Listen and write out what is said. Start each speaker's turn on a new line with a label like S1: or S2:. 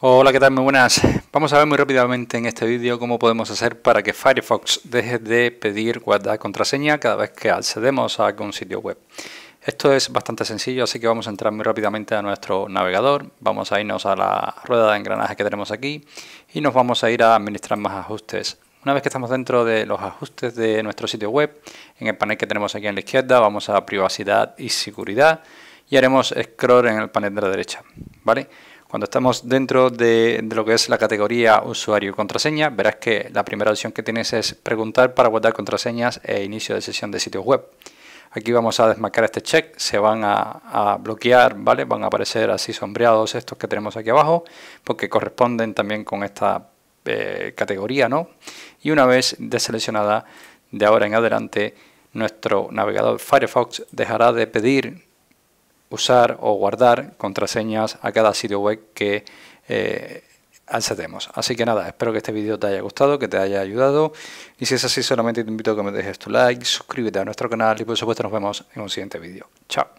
S1: Hola, ¿qué tal? Muy buenas. Vamos a ver muy rápidamente en este vídeo cómo podemos hacer para que Firefox deje de pedir guardar contraseña cada vez que accedemos a algún sitio web. Esto es bastante sencillo, así que vamos a entrar muy rápidamente a nuestro navegador. Vamos a irnos a la rueda de engranaje que tenemos aquí y nos vamos a ir a administrar más ajustes. Una vez que estamos dentro de los ajustes de nuestro sitio web, en el panel que tenemos aquí en la izquierda vamos a privacidad y seguridad y haremos scroll en el panel de la derecha. ¿vale? Cuando estamos dentro de, lo que es la categoría usuario y contraseña, verás que la primera opción que tienes es preguntar para guardar contraseñas e inicio de sesión de sitios web. Aquí vamos a desmarcar este check, se van a, bloquear, ¿vale? Van a aparecer así sombreados estos que tenemos aquí abajo, porque corresponden también con esta eh, categoría, ¿no? Y una vez deseleccionada, de ahora en adelante, nuestro navegador Firefox dejará de pedir usar o guardar contraseñas a cada sitio web que eh, accedemos. Así que nada, espero que este vídeo te haya gustado, que te haya ayudado y si es así solamente te invito a que me dejes tu like, suscríbete a nuestro canal y por supuesto nos vemos en un siguiente vídeo. Chao.